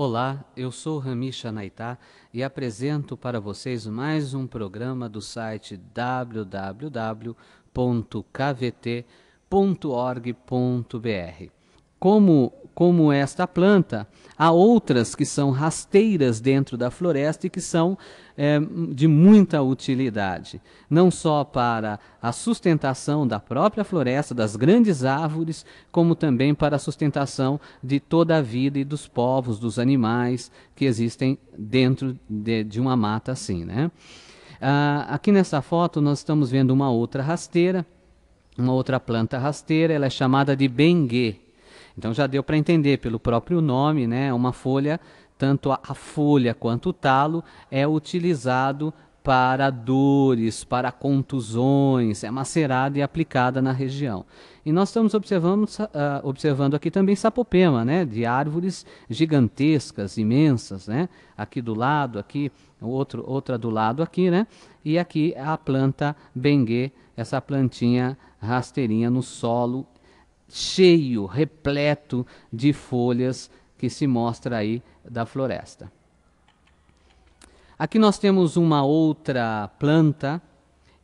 Olá, eu sou Ramisha Naitá e apresento para vocês mais um programa do site www.kvt.org.br. Como como esta planta. Há outras que são rasteiras dentro da floresta e que são é, de muita utilidade, não só para a sustentação da própria floresta, das grandes árvores, como também para a sustentação de toda a vida e dos povos, dos animais que existem dentro de, de uma mata assim. Né? Ah, aqui nessa foto nós estamos vendo uma outra rasteira, uma outra planta rasteira, ela é chamada de bengue. Então já deu para entender pelo próprio nome, né? Uma folha, tanto a, a folha quanto o talo é utilizado para dores, para contusões, é macerada e aplicada na região. E nós estamos observando, uh, observando aqui também sapopema, né, de árvores gigantescas, imensas, né, aqui do lado, aqui, outro, outra do lado aqui, né, e aqui a planta bengue, essa plantinha rasteirinha no solo cheio, repleto de folhas que se mostra aí da floresta. Aqui nós temos uma outra planta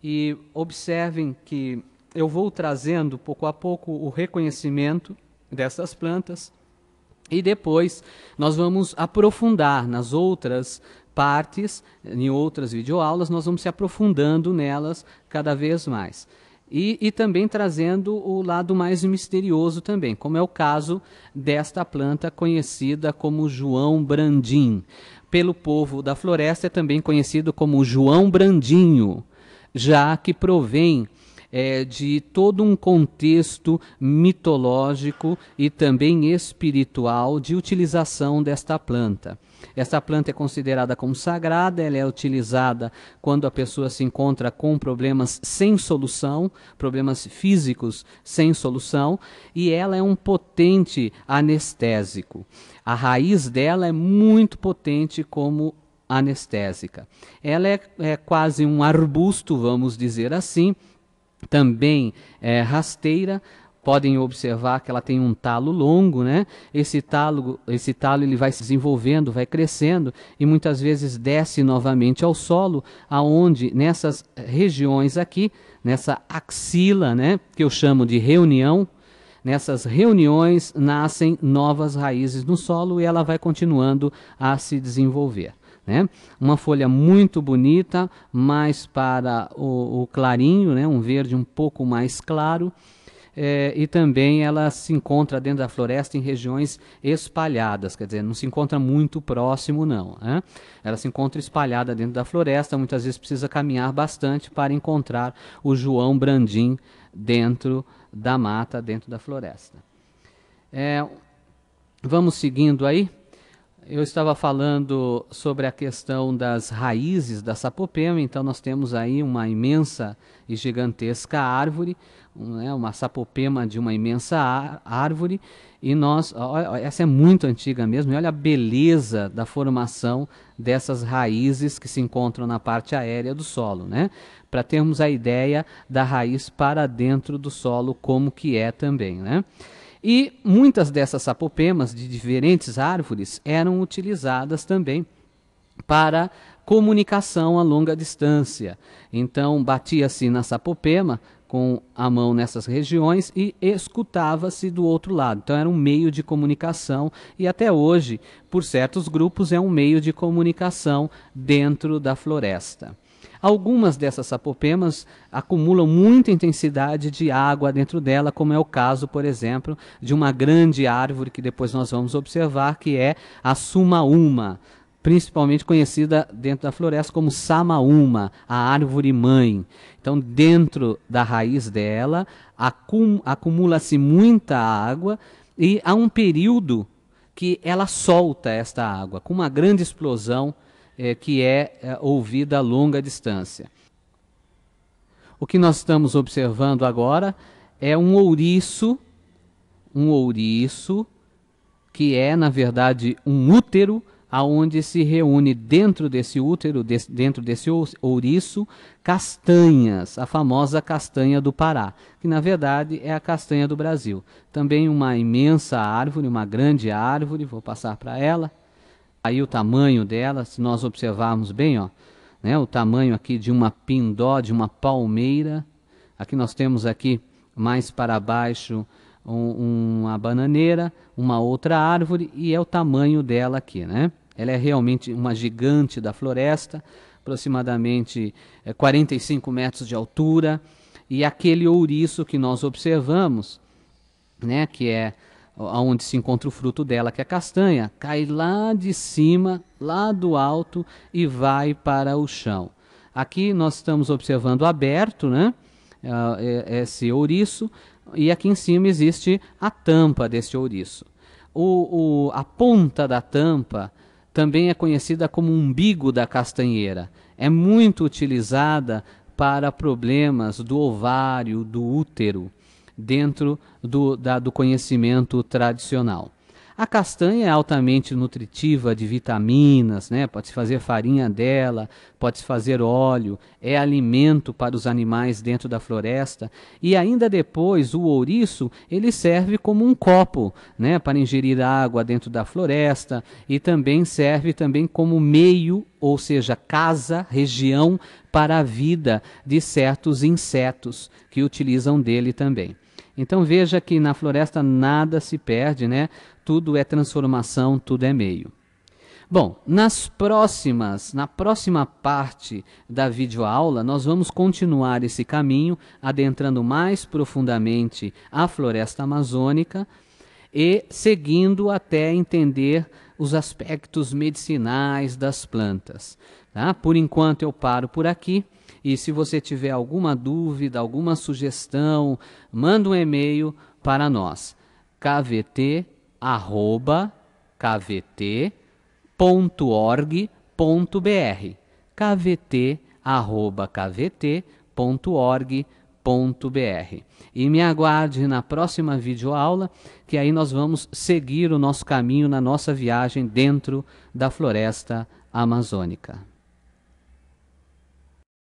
e observem que eu vou trazendo pouco a pouco o reconhecimento dessas plantas e depois nós vamos aprofundar nas outras partes, em outras videoaulas, nós vamos se aprofundando nelas cada vez mais. E, e, também trazendo o lado mais misterioso também, como é o caso desta planta conhecida como João Brandim. Pelo povo da floresta é também conhecido como João Brandinho, já que provém é, de todo um contexto mitológico e também espiritual de utilização desta planta. Essa planta é considerada como sagrada, ela é utilizada quando a pessoa se encontra com problemas sem solução, problemas físicos sem solução, e ela é um potente anestésico. A raiz dela é muito potente como anestésica. Ela é, é quase um arbusto, vamos dizer assim, também é, rasteira, podem observar que ela tem um talo longo, né? Esse talo, esse talo ele vai se desenvolvendo, vai crescendo e muitas vezes desce novamente ao solo, aonde nessas regiões aqui, nessa axila, né, que eu chamo de reunião, Nessas reuniões nascem novas raízes no solo e ela vai continuando a se desenvolver. Né? Uma folha muito bonita, mais para o, o clarinho, né? um verde um pouco mais claro é, e também ela se encontra dentro da floresta em regiões espalhadas, quer dizer, não se encontra muito próximo, não. Né? Ela se encontra espalhada dentro da floresta, muitas vezes precisa caminhar bastante para encontrar o João Brandim dentro da mata, dentro da floresta. É, vamos seguindo aí. Eu estava falando sobre a questão das raízes da sapopema, então nós temos aí uma imensa e gigantesca árvore, né, uma sapopema de uma imensa árvore, e nós, essa é muito antiga mesmo, e olha a beleza da formação dessas raízes que se encontram na parte aérea do solo, né? Para termos a ideia da raiz para dentro do solo como que é também, né? E muitas dessas sapopemas de diferentes árvores eram utilizadas também para comunicação a longa distância. Então, batia-se na sapopema com a mão nessas regiões e escutava-se do outro lado. Então, era um meio de comunicação e até hoje, por certos grupos, é um meio de comunicação dentro da floresta. Algumas dessas sapopemas acumulam muita intensidade de água dentro dela, como é o caso, por exemplo, de uma grande árvore que depois nós vamos observar, que é a sumaúma principalmente conhecida dentro da floresta como samaúma, a árvore mãe. Então, dentro da raiz dela, acumula-se muita água e há um período que ela solta esta água com uma grande explosão é, que é, é ouvida a longa distância. O que nós estamos observando agora é um ouriço, um ouriço que é, na verdade, um útero aonde se reúne dentro desse útero, de, dentro desse ouriço, castanhas, a famosa castanha do Pará, que na verdade é a castanha do Brasil. Também uma imensa árvore, uma grande árvore, vou passar para ela aí o tamanho dela, se nós observarmos bem, ó, né, o tamanho aqui de uma pindó, de uma palmeira. Aqui nós temos aqui mais para baixo um, uma bananeira, uma outra árvore e é o tamanho dela aqui, né? Ela é realmente uma gigante da floresta, aproximadamente é, 45 metros de altura. E aquele ouriço que nós observamos, né, que é aonde se encontra o fruto dela, que é a castanha, cai lá de cima, lá do alto e vai para o chão. Aqui nós estamos observando aberto, né? Ah, é, é esse ouriço, e aqui em cima existe a tampa desse ouriço. O, o, a ponta da tampa também é conhecida como umbigo da castanheira. É muito utilizada para problemas do ovário, do útero, dentro do, da, do conhecimento tradicional. A castanha é altamente nutritiva de vitaminas, né? pode-se fazer farinha dela, pode-se fazer óleo, é alimento para os animais dentro da floresta. E ainda depois, o ouriço, ele serve como um copo né? para ingerir água dentro da floresta e também serve também como meio, ou seja, casa, região para a vida de certos insetos que utilizam dele também. Então veja que na floresta nada se perde, né? Tudo é transformação, tudo é meio. Bom, nas próximas, na próxima parte da videoaula, nós vamos continuar esse caminho, adentrando mais profundamente a floresta amazônica e seguindo até entender os aspectos medicinais das plantas. Tá? Por enquanto eu paro por aqui e se você tiver alguma dúvida, alguma sugestão, manda um e-mail para nós. kvt arroba kvt.org.br kvt arroba kvt.org.br E me aguarde na próxima videoaula, que aí nós vamos seguir o nosso caminho na nossa viagem dentro da floresta amazônica.